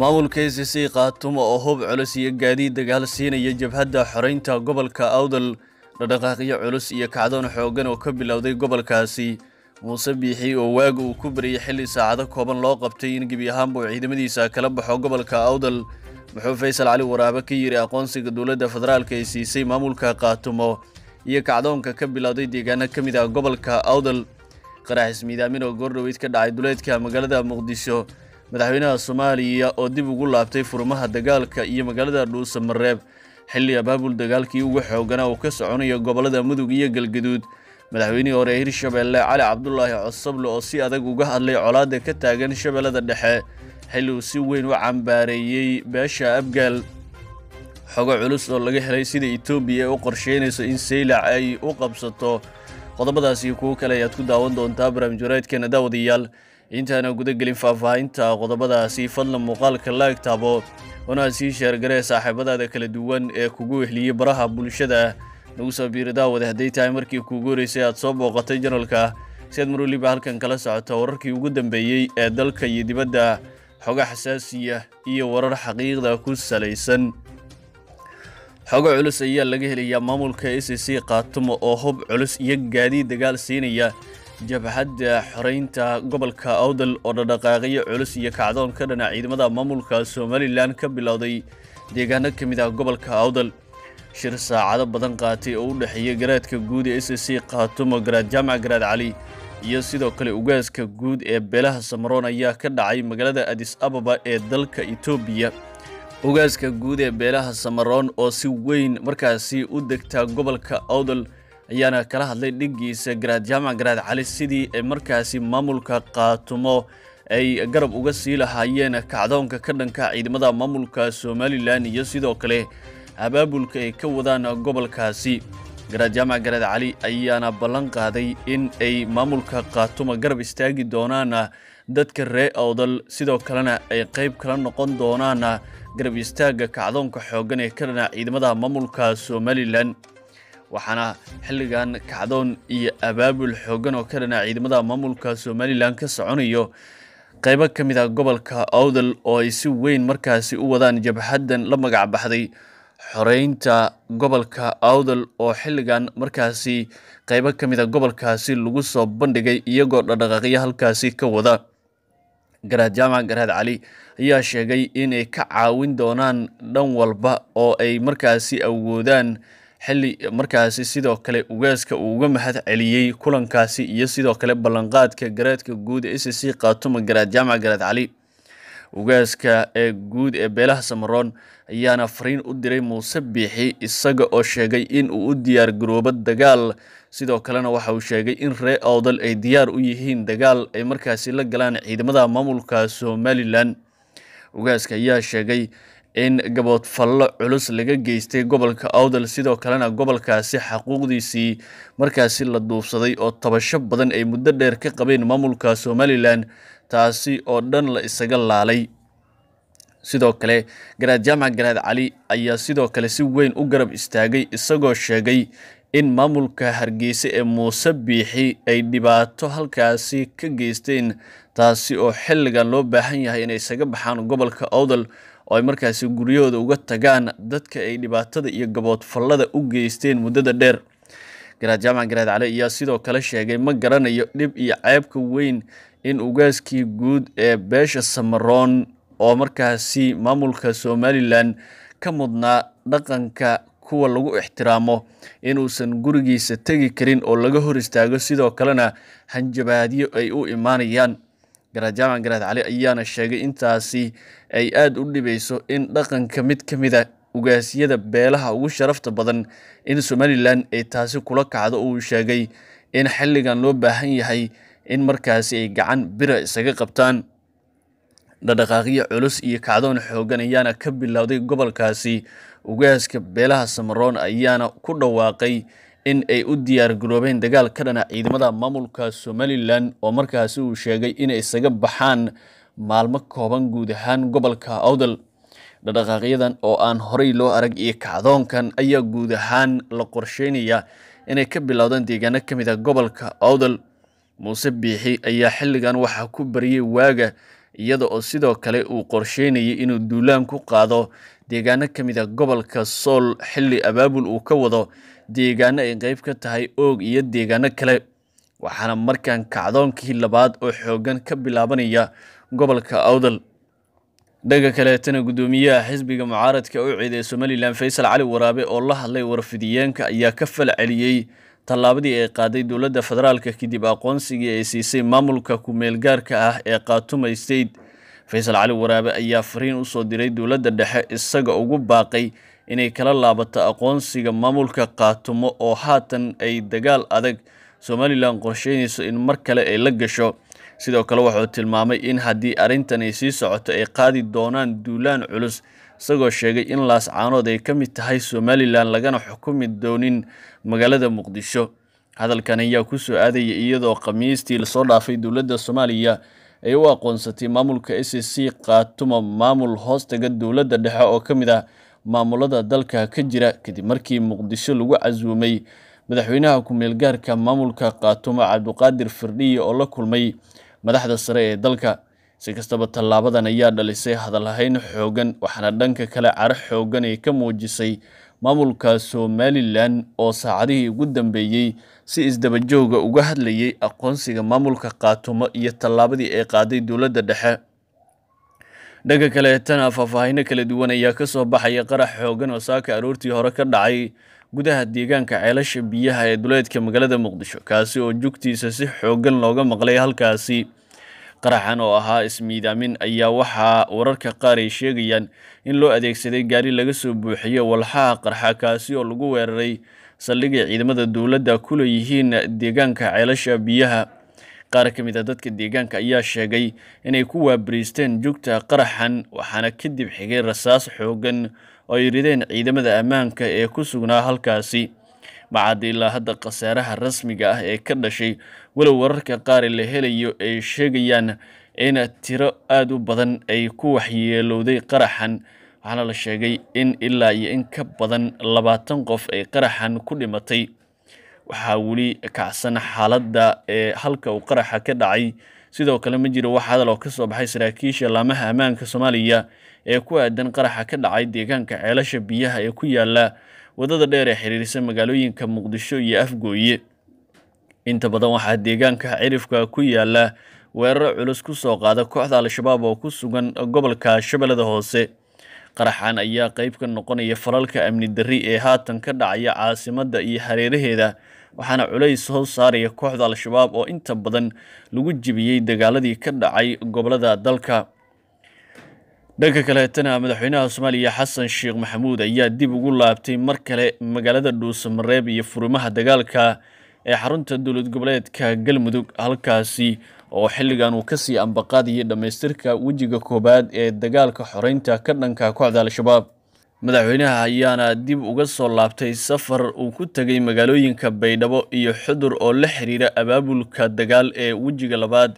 maamulka s c khaatumo oo hub culus iyo gaadiid dagaal siinaya jabhadda xoraynta gobolka awdal dhadhaqaaqyo culus iyo kacdoon xooggan oo ka bilowday gobolkaasi muuse biixi oo waaga uu ku bariyey xilli saacado kooban loo qabtay in gebi ahaanbuu ciidamadiisa kala baxo gobolka awdal muxuu faysal cali waraabe ka yidhi aqoonsiga dowladda federaalka ay siisay maamulka khaatumo iyo kacdoonka ka bilowday deegaano ka mid ah gobolka awdal qarax ismiidaamin oo goordhoweyd ka dhacay duleedka magaalada muqdisho madaxweynaha soomaaliya oo dib ugu laabtay furumaha dagaalka iyo magaalada dhuuse mareeb xilli abaabul dagaalkii ugu xooganaa uu ka soconayo gobollada mudug iyo galgaduud madaxweynihii hore hirshabeelle cali cabdulaahi codsoble oo si adag uga hadlay colaadda ka taagan shabeellada dhexe xilli uu si weyn u cambaareeyey beesha abgaal xogo culus oo laga helay sida etoobiya ee u qorsheynayso in saylac ay u qabsato qodobadaasi kuwo kale ayaad ku daawan doontaa barnaamijwareedkeena daawadayaal intaana gudagelin faahfaahinta qodobadaasi fadlan muuqaalka laag taabo onaad sii sheergaree saaxiibadaada kala duwan ee kugu wehliyey baraha bulshada nagu soo biiri daawade hadday tahay markii kuugu horeysay aad soo booqatay janalka si aad mar weliba halkan kala socoto wararkii ugu dambeeyey ee dalka iyo dibadda xoga xasaasiya iyo warar xaqiiqda ku salaysan xogo culus ayaa laga helayaa maamulka a c c oo hub culus iyo gaadiid dagaal siinaya jabhadda eh, xoreynta gobolka awdal oo dhadhaqaaqyo culus iyo kacdoon ka dhinac ciidamada maamulka somalilan ka bilowday deegaano ka mid ah gobolka awdal shir saacado badan qaatay oo u dhexeeyey garaadka guud ee s c khaatumo garaad jaamac garaad cali iyo sidoo kale ugaaska guud ee beelaha samaroon ayaa ka dhacay magaalada adis ababa ee dalka etoobiya ugaaska guud ee beelaha samaroon oo si weyn markaasi u degtaa gobolka awdal ayaana kala hadlay dhiggiisa garaad jaamac garaad cali sidii ay markaasi maamulka qaatumo ay garab uga sii lahaayeen kacdoonka ka dhanka ciidamada maamulka somalilan iyo sidoo kale abaabulka ay ka wadaan gobolkaasi garaad jaamac garaad cali ayaana ballan qaaday in ay maamulka qaatumo garab istaagi doonaan dadka ree awdal sidoo kalena ay qayb kala noqon doonaan garab istaagga kacdoonka xoogan ee ka dhana ciidamada maamulka somalilan waxaana xilligan kacdoon iyo abaabul xooggan oo ka dhana ciidamada maamulka somalilan ka soconayo qeybo ka mid a ah gobolka owdal oo ay si weyn markaasi u wadaan jabhadan la magac baxday xoreynta gobolka awdal oo xilligan markaasi qeybo ka mid a ah gobolkaasi lagu soo bandhigay iyagoo dhaqdhaqaaqyo halkaasi ka wada garaad jaamac garaad cali ayaa sheegay inay ka caawin doonaan dhan walba oo ay markaasi awoodaan xilli markaasi sidoo kale ugaaska uu uga mahad celiyey kulankaasi iyo sidoo kale ballanqaadka garaadka guud ee c c kaatuma garaad jaamac garaad cali ugaaska ee guud ee beelaha samaroon ayaana fariin u diray muuse biixi isaga oo sheegay in uu u diyaar garoobo dagaal sidoo kalena waxa uu sheegay in ree awdal ay diyaar u yihiin dagaal ay markaasi la galaan ciidamada maamulka somalilan ugaaska ayaa sheegay in gabood fallo culus laga geystay gobolka awdal sidoo kalena gobolkaasi xaquuqdiisii markaasi la duubsaday oo tabasho badan ay muddo dheer ka qabeen maamulka somalilan taasi oo dhan la isaga laalay sidoo kale garaad jaamac garaad cali ayaa sidoo kale si weyn u garab istaagay isagoo sheegay in maamulka hargeysa ee muuse biixi ay dhibaato halkaasi ka geysteen taasi oo xilligan loo baahan yahay inay isaga baxaan gobolka awdal oo ay markaasi guryahooda uga tagaan dadka ay dhibaatada iyo gaboodfallada u geysteen muddada dheer garaad jaamac garaad cali ayaa sidoo kale sheegay ma garanayo dhib iyo ceebka weyn in ugaaskii guud ee beesha samaroon oo markaasi maamulka somalilan ka mudnaa dhaqanka kuwa lagu ixtiraamo inuusan gurigiisa tegi karin oo laga hor istaago sidoo kalena hanjabaadyo ay u imaanayaan garajaman garaad cali ayaana sheegay intaasi ay aad u dhibayso in dhaqanka mid ka mida ah ugaasiyada beelaha ugu sharafta badan in somalilan ay taasi kula kacdo uu sheegay in xilligan loo baahan yahay in markaasi ay gacan bira isaga qabtaan dhaqdhaqaaqyo culus iyo kacdoon xoogan ayaana ka bilowday gobolkaasi ugaaska beelaha samaroon ayaana ku dhawaaqay in ay u diyaar garoobeen dagaal ka dhana ciidamada maamulka somalilan oo markaasi uu sheegay inay isaga baxaan maalmo kooban guud ahaan gobolka awdal dhadhaqaaqyadan oo aan horey loo arag iyo kacdoonkan ayaa guud ahaan la qorsheynaya inay ka bilowdaan deegaano ka mid a ah gobolka awdal muuse biixi ayaa xilligan waxaa ku bariyey waaga iyada oo sidoo kale uu qorsheynayay inuu duulaan ku qaado deegaano ka mid a ah gobolka sool xilli abaabul uu ka wado deegaano ay qeyb ka tahay oog iyo deegaano kale waxaana markan kacdoonkii labaad oo xooggan ka bilaabanaya gobolka awdal dhanka kaleetana guddoomiyaha xisbiga mucaaradka u ciiday somalilan faysal cali waraabe oo la hadlay warfidiyeenka ayaa ka falceliyey tallaabadii ay qaaday dowladda federaalk kadib aqoonsigii ay siisay maamulka ku-meelgaarka ah ee khaatuma state faysal cali waraabe ayaa fariin usoo diray dowladda dhexe isaga ugu baaqay inay kala laabato aqoonsiga maamulka kaatumo oo haatan ay dagaal adag somalilan qorsheynayso in mar kale ay la gasho sidoo kale wuxuu tilmaamay in haddii arrintan ay sii socoto ay qaadi doonaan duulaan culus isagoo sheegay in laas caanood ay ka mid tahay somalilan lagana xukumi doonin magaalada muqdisho hadalkan ayaa ku soo aadaya iyadoo khamiistii lasoo dhaafay dowladda soomaaliya ay u aqoonsatay maamulka s c kaatuma maamul hoostaga dowladda dhexe oo ka mid ah maamulada dalka ka jira kadib markii muqdisho lagu casuumay madaxweynaha ku-meel maamulka kaatuma cabduqaadir firdhiye oo la kulmay madaxda sare ee dalka si kastaba tallaabadan ayaa dhalisay hadalhayn xoogan waxaana dhanka kale caro xoogan ay ka muujisay maamulka somalilan oo saacadihii ugu dambeeyey si isdabajooga uga hadlayay aqoonsiga maamulka qaatumo iyo tallaabadii ay qaaday dowladda dhexe dhanka kaleetana faahfaahino kala duwan ayaa ka soo baxaya qarax xoogan oo saaka aroortii hore ka dhacay gudaha deegaanka ceelasha biyaha ee duleedka magaalada muqdisho kaasi oo jugtiisa si xoogan looga maqlay halkaasi qaraxan oo ahaa ismiidaamin ayaa waxaa wararka qaar ay sheegayaan in loo adeegsaday gaari laga soo buuxiyo walxaha qarxa kaasi oo lagu weeraray saldhigay ciidamada dowladda ku leeyihiin deegaanka ceelasha biyaha qaar ka mid a ah dadka deegaanka ayaa sheegay inay ku waabariisteen jugta qaraxan waxaana kadib xigay rasaas xooggan oo ay rideen ciidamada ammaanka ee ku sugnaa halkaasi maxaa ilaa hadda khasaaraha rasmiga ah ee ka dhashay walow wararka qaar la helayo ay sheegayaan in tiro aada u badan ay ku waxyeelowday qaraxan waxaana la sheegay in ilaa iyo in ka badan labaatan qof ay qaraxan ku dhimatay waxaa weli kacsan xaaladda ee halka uu qaraxa ka dhacay sidoo kale ma jiro wax hadal oo ka soo baxay saraakiisha laamaha ammaanka soomaaliya ee ku aadan qaraxa ka dhacay deegaanka ceelasha biyaha ee ku yaalla wadada dheer ee xiriirisa magaalooyinka muqdisho iyo afgooye inta badan waxaa deegaanka cirifka ku yaala weeraro culus ku soo qaada kooxda al-shabaab oo ku sugan gobolka shabeellada hoose qaraxan ayaa qayb ka noqonaya falalka amni darri ee haatan ka dhacaya caasimadda iyo hareeraheeda waxaana culays hoos saaraya kooxda al-shabaab oo inta badan lagu jibiyey dagaaladii ka dhacay gobolada dalka dhanka kaleetana madaxweynaha soomaaliya xasan sheekh maxamuud ayaa dib ugu laabtay mar kale magaalada dhuusamareeb iyo furimaha dagaalka ee xarunta dowlad goboleedka galmudug halkaasi oo xilligan uu kasii ambaqaadayay dhammaystirka wejiga koowaad ee dagaalka xoreynta ka dhanka kooxda al-shabaab madaxweynaha ayaana dib uga soo laabtay safar uu ku tegay magaalooyinka baydhabo iyo xudur oo la xiriira abaabulka dagaal ee wejiga labaad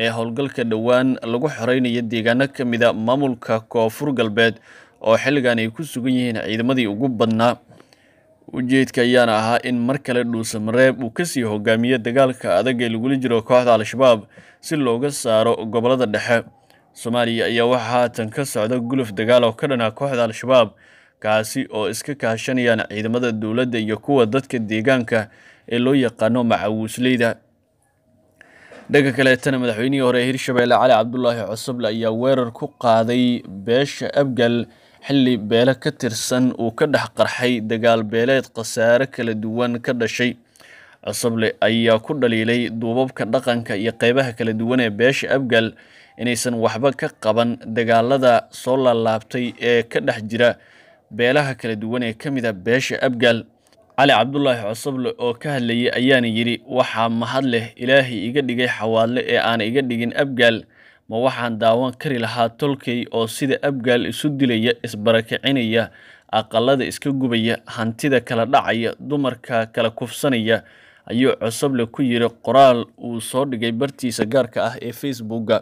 ee howlgalka dhowaan lagu xoreynaya deegaano ka mida ah maamulka koonfur galbeed oo xilligan ay ku sugan yihiin ciidamadii ugu badnaa ujeedka ayaana ahaa in mar kale dhuusamareeb uu kasii hogaamiyo dagaalka adag ee lagula jiro kooxda al-shabaab si looga saaro gobollada dhexe soomaaliya ayaa waxaa haatan ka socda guluf dagaal oo ka dhanaa kooxda al-shabaab kaasi oo iska kaashanayaan ciidamada dowladda iyo kuwa dadka deegaanka ee loo yaqaano macawuusleyda dhanka kaleetana madaxweynihii hore hirshabeelle cali cabdulaahi cosoble ayaa weerar ku qaaday beesha abgal xilli beele ka tirsan uu ka dhex qarxay dagaal beeleed khasaare kala duwan ka dhashay cosoble ayaa ku dhaliilay duubabka dhaqanka iyo qeybaha kala duwan ee beesha abgal inaysan waxba ka qaban dagaalada soo laalaabtay ee ka dhex jira beelaha kala duwan ee ka mid a ah beesha abgal cali cabdulaahi cosoble oo ka hadlayay ayaana yidhi waxaa mahad leh ilaahay iga dhigay xawaadle ee aan iga dhigin abgaal ma waxaan daawan kari lahaa tolkay oo sida abgaal isu dilaya isbarakicinaya aqallada iska gubaya hantida kala dhacaya dumarka kala kufsanaya ayuu cosoble ku yidhi qoraal uu soo dhigay bartiisa gaarka ah ee facebooka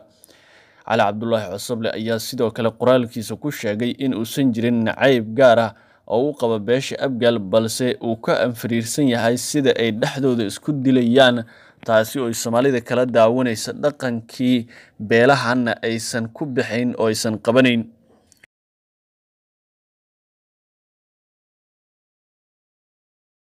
cali cabdulaahi cosoble ayaa sidoo kale qoraalkiisa ku sheegay in uusan jirin nacayb gaar ah oo u qaba beesha abgaal balse uu ka anfariirsan yahay sida ay dhexdooda isku dilayaan taasi oo soomaalida kala daawanaysa dhaqankii beelahanna aysan ku bixin oo aysan qabanayn